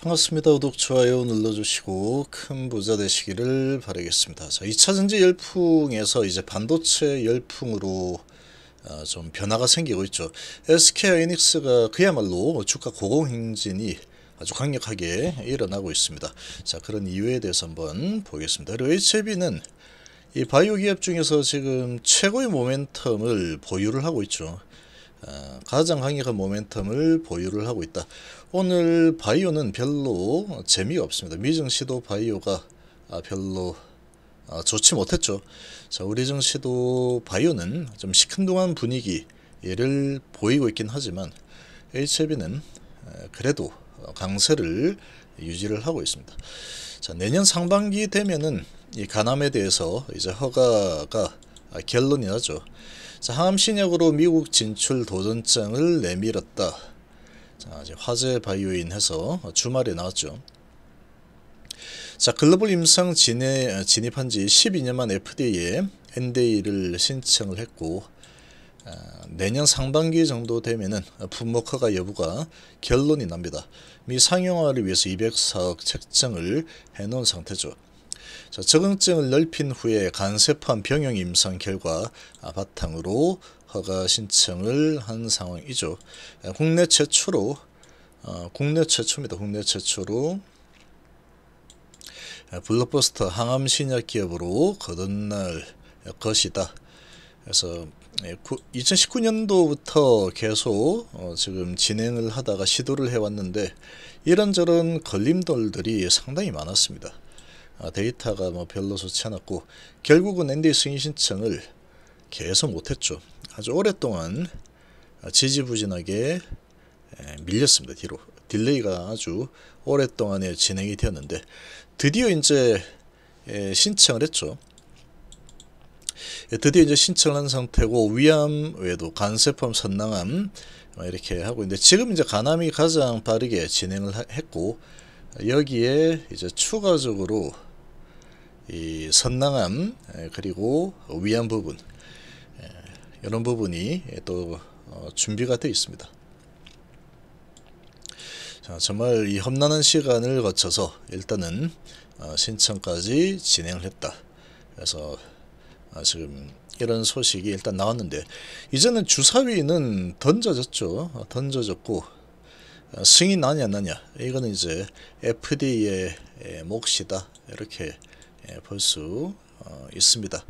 반갑습니다. 구독, 좋아요 눌러주시고 큰 부자 되시기를 바라겠습니다. 자, 2차전지 열풍에서 이제 반도체 열풍으로 아, 좀 변화가 생기고 있죠. SK 하이닉스가 그야말로 주가 고공행진이 아주 강력하게 일어나고 있습니다. 자, 그런 이유에 대해서 한번 보겠습니다. 그리고 HB는 이 바이오 기업 중에서 지금 최고의 모멘텀을 보유를 하고 있죠. 어, 가장 강력한 모멘텀을 보유를 하고 있다. 오늘 바이오는 별로 재미가 없습니다. 미증시도 바이오가 아, 별로 아, 좋지 못했죠. 자, 우리 증시도 바이오는 좀 시큰둥한 분위기를 보이고 있긴 하지만 HB는 그래도 강세를 유지를 하고 있습니다. 자, 내년 상반기 되면은 이 간암에 대해서 이제 허가가 결론이 나죠. 자, 항암신약으로 미국 진출 도전장을 내밀었다. 자, 이제 화재 바이오인 해서 주말에 나왔죠. 자, 글로벌 임상 진해, 진입한 지 12년 만 FDA에 NDA를 신청을 했고 아, 내년 상반기 정도 되면은 분모 허가 여부가 결론이 납니다. 미 상용화를 위해서 204억 책정을 해놓은 상태죠. 자, 적응증을 넓힌 후에 간세판 병용 임상 결과 바탕으로 허가 신청을 한 상황이죠. 국내 최초로 어, 국내 최초입니다. 국내 최초로 블록버스터 항암 신약 기업으로 거듭날 것이다. 그래서 2019년도부터 계속 어, 지금 진행을 하다가 시도를 해왔는데 이런저런 걸림돌들이 상당히 많았습니다. 아, 데이터가 뭐 별로 좋지 않았고 결국은 NDA 승인 신청을 계속 못했죠. 아주 오랫동안 지지부진하게 밀렸습니다. 뒤로 딜레이가 아주 오랫동안에 진행이 되었는데 드디어 이제 신청을 했죠. 예, 드디어 이제 신청한 상태고 위암 외도 간세포암 선낭암 어, 이렇게 하고 있는데 지금 이제 간암이 가장 빠르게 진행을 했고 여기에 이제 추가적으로 이 선랑함 그리고 위안 부분 이런 부분이 또 어, 준비가 되어 있습니다. 자, 정말 이 험난한 시간을 거쳐서 일단은 어, 신청까지 진행을 했다. 그래서 아, 지금 이런 소식이 일단 나왔는데 이제는 주사위는 던져졌죠. 어, 던져졌고 승인 나냐 안 나냐 이거는 이제 f d 의 몫이다 이렇게 예, 볼수 어, 있습니다.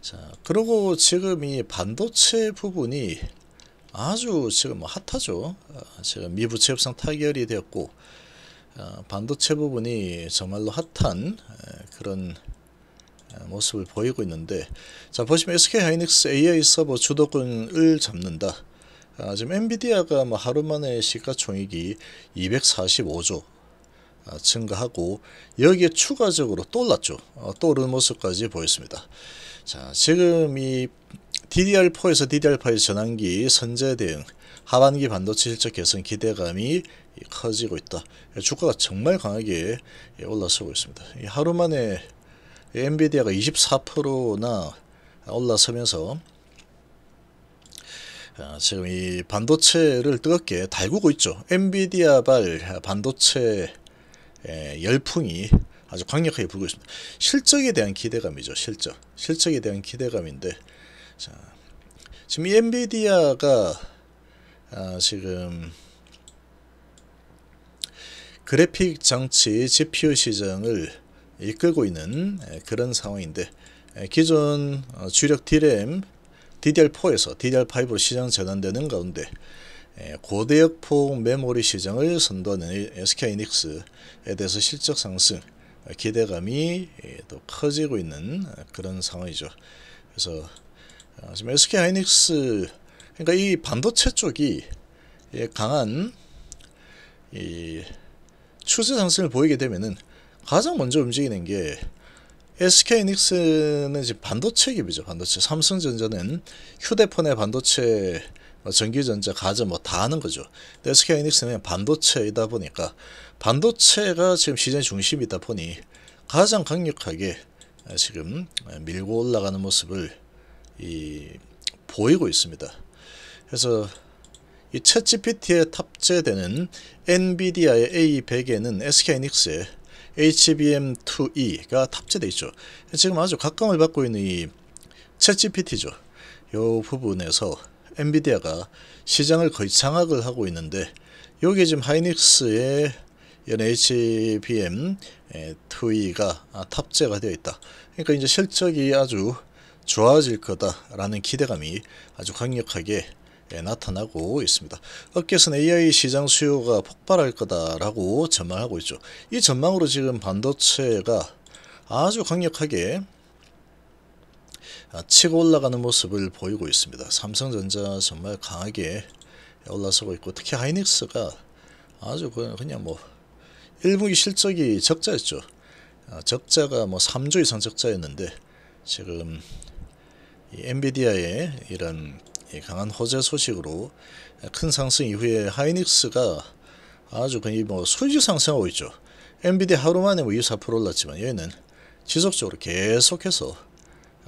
자, 그리고 지금 이 반도체 부분이 아주 지금 뭐 핫하죠. 어, 지금 미부 체협상 타결이 되었고 어, 반도체 부분이 정말로 핫한 예, 그런 모습을 보이고 있는데 자 보시면 SK 하이닉스 AI 서버 주도권을 잡는다. 아, 지금 엔비디아가 뭐 하루 만에 시가총액이 245조 아, 증가하고 여기에 추가적으로 떠 올랐죠. 또 어, 오른 모습까지 보였습니다. 자, 지금 이 DDR4에서 DDR5의 전환기 선제 대응, 하반기 반도체 실적 개선 기대감이 커지고 있다. 주가가 정말 강하게 올라서고 있습니다. 하루 만에 엔비디아가 24%나 올라서면서 아, 지금 이 반도체를 뜨겁게 달구고 있죠. 엔비디아발 반도체 예, 열풍이 아주 강력하게 불고 있습니다. 실적에 대한 기대감이죠. 실적. 실적에 대한 기대감인데 자, 지금 이 엔비디아가 아, 지금 그래픽 장치 GPU 시장을 이끌고 있는 예, 그런 상황인데 예, 기존 어, 주력 DRAM DDR4에서 DDR5로 시장 전환되는 가운데 예, 고대역폭 메모리 시장을 선도하는 SK 이닉스에 대해서 실적 상승 기대감이 예, 또 커지고 있는 그런 상황이죠. 그래서 아, 지금 SK 이닉스 그러니까 이 반도체 쪽이 예, 강한 이 추세 상승을 보이게 되면은 가장 먼저 움직이는 게 SK 이닉스는 지금 반도체 기업이죠. 반도체 삼성전자는 휴대폰의 반도체 뭐 전기전자, 가전 뭐 다 하는 거죠. SK 하이닉스는 반도체이다 보니까 반도체가 지금 시장 중심이다 보니 가장 강력하게 지금 밀고 올라가는 모습을 이 보이고 있습니다. 그래서 이 챗GPT에 탑재되는 엔비디아의 A100에는 SK 하이닉스의 HBM2E가 탑재되어 있죠. 지금 아주 각광을 받고 있는 이 챗GPT죠. 이 부분에서 엔비디아가 시장을 거의 장악을 하고 있는데 여기에 지금 하이닉스의 이런 HBM 2이가 아, 탑재가 되어 있다. 그러니까 이제 실적이 아주 좋아질 거다라는 기대감이 아주 강력하게 나타나고 있습니다. 업계에서는 AI 시장 수요가 폭발할 거다라고 전망하고 있죠. 이 전망으로 지금 반도체가 아주 강력하게 치고 올라가는 모습을 보이고 있습니다. 삼성전자 정말 강하게 올라서고 있고 특히 하이닉스가 아주 그 그냥 뭐 1분기 실적이 적자였죠. 아, 적자가 뭐 3조 이상 적자였는데 지금 엔비디아의 이런 강한 호재 소식으로 큰 상승 이후에 하이닉스가 아주 거의 뭐 수지 상승하고 있죠. 엔비디아 하루 만에 뭐24% 올랐지만 얘는 지속적으로 계속해서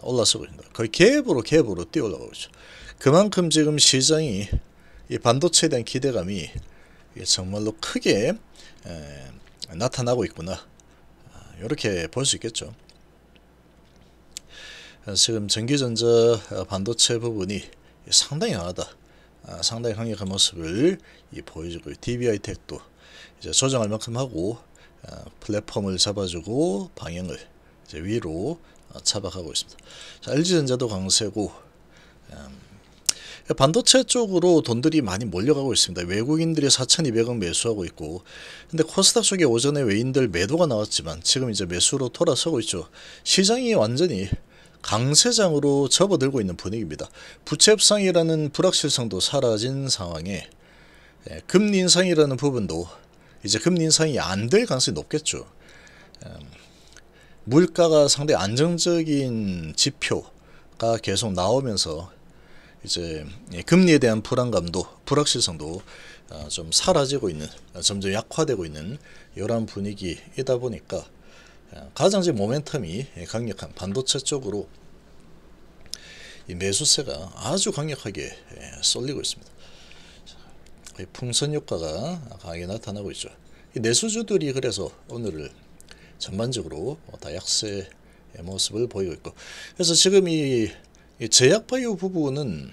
올라서 보입니다. 거의 갭으로 갭으로 뛰어 올라가고 있죠. 그만큼 지금 시장이 이 반도체에 대한 기대감이 정말로 크게 에, 나타나고 있구나. 이렇게 아, 볼수 있겠죠. 아, 지금 전기전자 아, 반도체 부분이 상당히 강하다. 상당히 강력한 모습을 보여주고 DBI 텍도 이제 조정할 만큼 하고 플랫폼을 잡아주고 방향을 위로 어, 차박하고 있습니다. 자, LG전자도 강세고 음, 반도체 쪽으로 돈들이 많이 몰려가고 있습니다. 외국인들이 4,200억 매수하고 있고 근데 코스닥 쪽에 오전에 외인들 매도가 나왔지만 지금 이제 매수로 돌아서고 있죠. 시장이 완전히 강세장으로 접어들고 있는 분위기입니다. 부채 협상이라는 불확실성도 사라진 상황에 예, 금리 인상이라는 부분도 이제 금리 인상이 안 될 가능성이 높겠죠. 음, 물가가 상당히 안정적인 지표가 계속 나오면서 이제 예, 금리에 대한 불안감도 불확실성도 아, 좀 사라지고 있는 점점 약화되고 있는 이러한 분위기이다 보니까 아, 가장 제 모멘텀이 강력한 반도체 쪽으로 매수세가 아주 강력하게 예, 쏠리고 있습니다. 풍선 효과가 강하게 나타나고 있죠. 내수주들이 그래서 오늘을 전반적으로 뭐 다 약세의 모습을 보이고 있고 그래서 지금 이, 이 제약바이오 부분은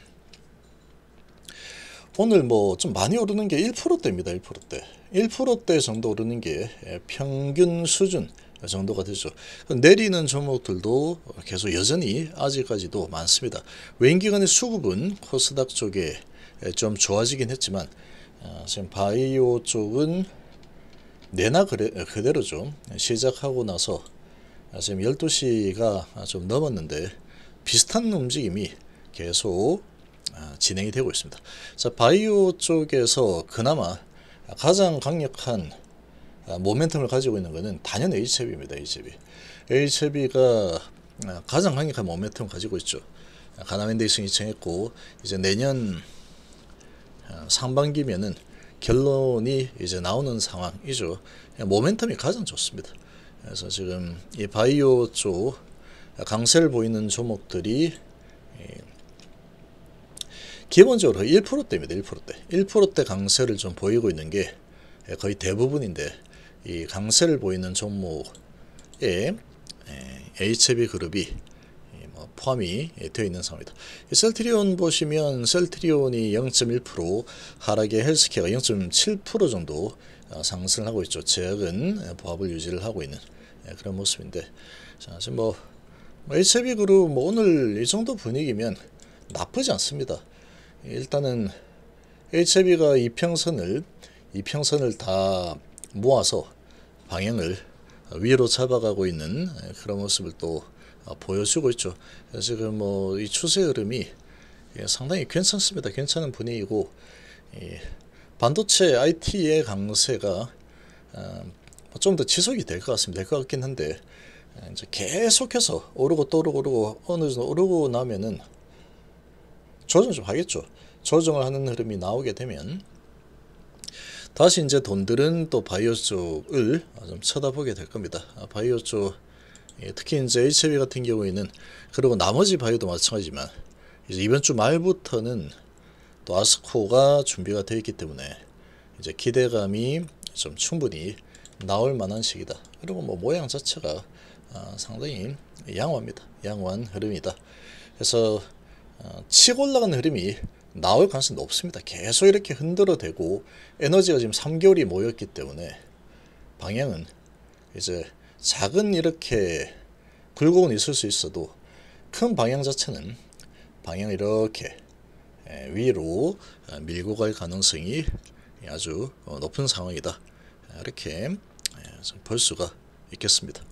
오늘 뭐 좀 많이 오르는 게 1%대입니다. 1%대. 1%대 정도 오르는 게 예, 평균 수준 정도가 되죠. 그 내리는 종목들도 계속 여전히 아직까지도 많습니다. 웬기간의 수급은 코스닥 쪽에 예, 좀 좋아지긴 했지만 아, 지금 바이오 쪽은 내나 그래, 그대로 좀 시작하고 나서 지금 12시가 좀 넘었는데 비슷한 움직임이 계속 아, 진행이 되고 있습니다. 자, 바이오 쪽에서 그나마 가장 강력한 아, 모멘텀을 가지고 있는 것은 단연 h 채입니다 h 채 h 채가 아, 가장 강력한 모멘텀을 가지고 있죠. 가나멘데이승 이청했고 이제 내년 상반기면은 결론이 이제 나오는 상황이죠. 모멘텀이 가장 좋습니다. 그래서 지금 이 바이오 쪽 강세를 보이는 종목들이 예, 기본적으로 1%대입니다. 1%대. 1%대 강세를 좀 보이고 있는 게 거의 대부분인데 이 강세를 보이는 종목에 예, HB 그룹이 어, 포함이 예, 되어 있는 상황이다. 셀트리온 보시면 셀트리온이 0.1% 하락에 헬스케가 0.7% 정도 어, 상승을 하고 있죠. 최근 어, 보합을 유지를 하고 있는 예, 그런 모습인데 자 지금 뭐 HB 뭐 그룹 뭐 오늘 이 정도 분위기면 나쁘지 않습니다. 일단은 HB가 이평선을 이평선을 다 모아서 방향을 위로 잡아가고 있는 예, 그런 모습을 또 아, 보여주고 있죠. 지금 뭐 이 추세 흐름이 예, 상당히 괜찮습니다. 괜찮은 분위기고 예, 반도체 IT의 강세가 아, 좀더 지속이 될 것 같습니다. 될 것 같긴 한데 아, 이제 계속해서 오르고 또 오르고 오르고 어느 정도 오르고 나면은 조정 좀 하겠죠. 조정을 하는 흐름이 나오게 되면 다시 이제 돈들은 또 바이오 쪽을 좀 쳐다보게 될 겁니다. 바이오 쪽 예, 특히 이제 HIV 같은 경우에는 그리고 나머지 바이오도 마찬가지지만 이제 이번 주 말부터는 또 아스코가 준비가 되어 있기 때문에 이제 기대감이 좀 충분히 나올 만한 시기다. 그리고 뭐 모양 자체가 아, 상당히 양호합니다. 양호한 흐름이다. 그래서 아, 치고 올라가는 흐름이 나올 가능성이 높습니다. 계속 이렇게 흔들어대고 에너지가 지금 3개월이 모였기 때문에 방향은 이제 작은 이렇게 굴곡은 있을 수 있어도 큰 방향 자체는 방향 이렇게 위로 아, 밀고 갈 가능성이 아주 어, 높은 상황이다. 아, 이렇게 볼 수가 있겠습니다.